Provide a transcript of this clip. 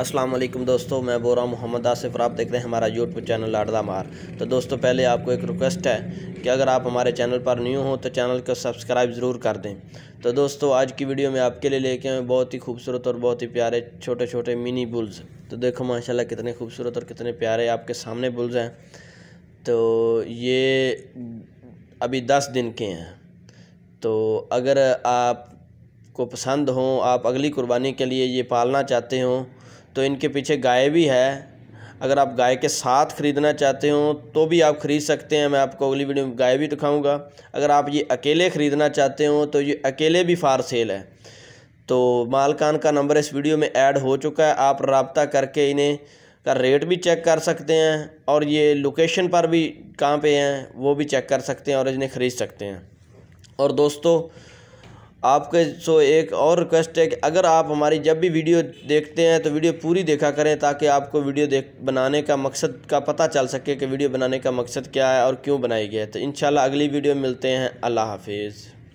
अस्सलाम वालेकुम दोस्तों मैं बोरा मोहम्मद आसिफ आप देख रहे हैं हमारा यूट्यूब चैनल लाडदा मार तो दोस्तों पहले आपको एक रिक्वेस्ट है कि अगर आप हमारे चैनल पर न्यू हो तो चैनल को सब्सक्राइब ज़रूर कर दें तो दोस्तों आज की वीडियो में आपके लिए लेके आए बहुत ही खूबसूरत और बहुत ही प्यारे छोटे छोटे मिनी बुल्स तो देखो माशाला कितने खूबसूरत और कितने प्यारे आपके सामने बुल्स हैं तो ये अभी दस दिन के हैं तो अगर आप को पसंद हो आप अगली कुर्बानी के लिए ये पालना चाहते हों तो इनके पीछे गाय भी है अगर आप गाय के साथ ख़रीदना चाहते हो तो भी आप ख़रीद सकते हैं मैं आपको अगली वीडियो में गाय भी दिखाऊंगा अगर आप ये अकेले ख़रीदना चाहते हो तो ये अकेले भी फार सेल है तो मालकान का नंबर इस वीडियो में ऐड हो चुका है आप रबता करके इन्हें का रेट भी चेक कर सकते हैं और ये लोकेशन पर भी कहाँ पे हैं वो भी चेक कर सकते हैं और इन्हें ख़रीद सकते हैं और दोस्तों आपके सो एक और रिक्वेस्ट है कि अगर आप हमारी जब भी वीडियो देखते हैं तो वीडियो पूरी देखा करें ताकि आपको वीडियो देख बनाने का मकसद का पता चल सके कि वीडियो बनाने का मकसद क्या है और क्यों बनाई गई है तो इन अगली वीडियो मिलते हैं अल्लाह हाफिज़